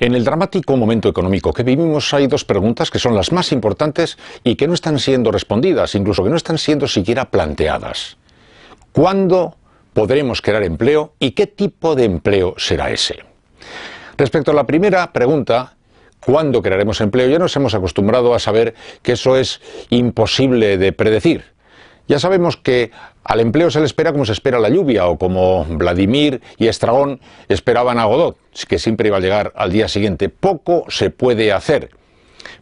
En el dramático momento económico que vivimos hay dos preguntas que son las más importantes y que no están siendo respondidas, incluso que no están siendo siquiera planteadas. ¿Cuándo podremos crear empleo y qué tipo de empleo será ese? Respecto a la primera pregunta, ¿cuándo crearemos empleo? Ya nos hemos acostumbrado a saber que eso es imposible de predecir. Ya sabemos que al empleo se le espera como se espera la lluvia o como Vladimir y Estragón esperaban a Godot, que siempre iba a llegar al día siguiente. Poco se puede hacer.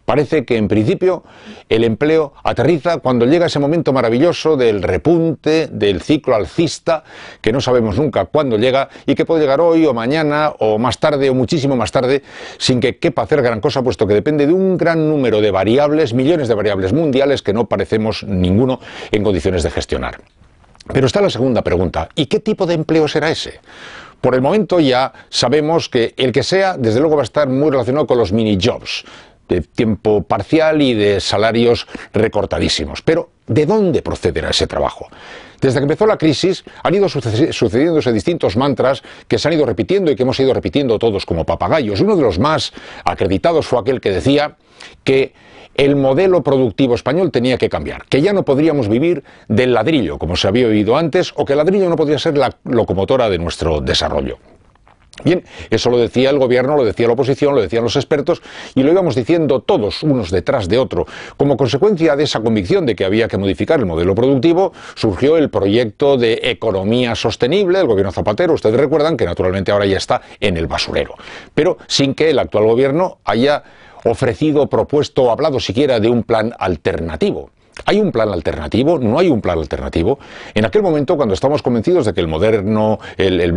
Parece que en principio el empleo aterriza cuando llega ese momento maravilloso del repunte, del ciclo alcista, que no sabemos nunca cuándo llega y que puede llegar hoy o mañana o más tarde o muchísimo más tarde sin que quepa hacer gran cosa, puesto que depende de un gran número de variables, millones de variables mundiales que no parecemos ninguno en condiciones de gestionar. Pero está la segunda pregunta, ¿y qué tipo de empleo será ese? Por el momento ya sabemos que el que sea, desde luego va a estar muy relacionado con los mini jobs de tiempo parcial y de salarios recortadísimos. Pero, ¿de dónde procederá ese trabajo? Desde que empezó la crisis han ido sucediéndose distintos mantras que se han ido repitiendo y que hemos ido repitiendo todos como papagayos. Uno de los más acreditados fue aquel que decía que el modelo productivo español tenía que cambiar, que ya no podríamos vivir del ladrillo, como se había oído antes, o que el ladrillo no podía ser la locomotora de nuestro desarrollo. Bien, eso lo decía el gobierno, lo decía la oposición, lo decían los expertos y lo íbamos diciendo todos, unos detrás de otro. Como consecuencia de esa convicción de que había que modificar el modelo productivo, surgió el proyecto de economía sostenible del gobierno Zapatero. Ustedes recuerdan que naturalmente ahora ya está en el basurero, pero sin que el actual gobierno haya ofrecido, propuesto o hablado siquiera de un plan alternativo. ¿Hay un plan alternativo? ¿No hay un plan alternativo? En aquel momento, cuando estábamos convencidos de que el moderno,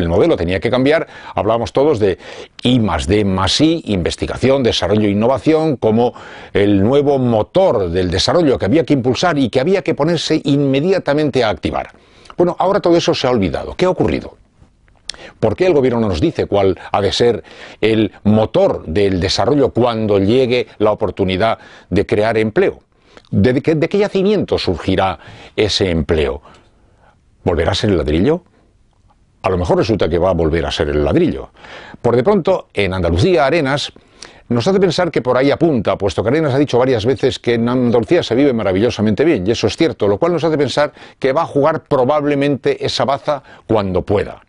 modelo tenía que cambiar, hablábamos todos de I más D más I, investigación, desarrollo e innovación, como el nuevo motor del desarrollo que había que impulsar y que había que ponerse inmediatamente a activar. Bueno, ahora todo eso se ha olvidado. ¿Qué ha ocurrido? ¿Por qué el gobierno no nos dice cuál ha de ser el motor del desarrollo cuando llegue la oportunidad de crear empleo? ¿De qué, yacimiento surgirá ese empleo? ¿Volverá a ser el ladrillo? A lo mejor resulta que va a volver a ser el ladrillo. Por de pronto, en Andalucía, Arenas nos hace pensar que por ahí apunta, puesto que Arenas ha dicho varias veces que en Andalucía se vive maravillosamente bien, y eso es cierto, lo cual nos hace pensar que va a jugar probablemente esa baza cuando pueda.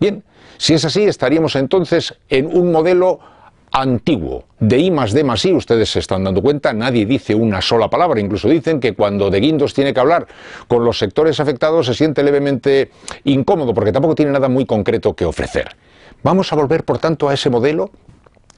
Bien, si es así, estaríamos entonces en un modelo antiguo, de I más D más I, ustedes se están dando cuenta, nadie dice una sola palabra, incluso dicen que cuando De Guindos tiene que hablar con los sectores afectados se siente levemente incómodo porque tampoco tiene nada muy concreto que ofrecer. Vamos a volver, por tanto, a ese modelo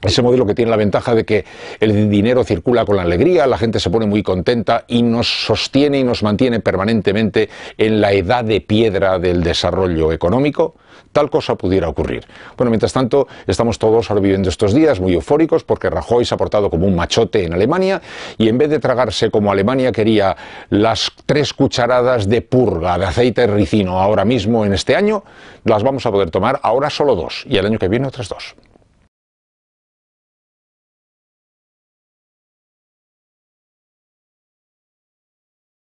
ese modelo que tiene la ventaja de que el dinero circula con la alegría, la gente se pone muy contenta y nos sostiene y nos mantiene permanentemente en la edad de piedra del desarrollo económico, tal cosa pudiera ocurrir. Bueno, mientras tanto, estamos todos ahora viviendo estos días muy eufóricos porque Rajoy se ha portado como un machote en Alemania y en vez de tragarse como Alemania quería las tres cucharadas de purga de aceite ricino ahora mismo en este año, las vamos a poder tomar ahora solo dos y el año que viene otras dos.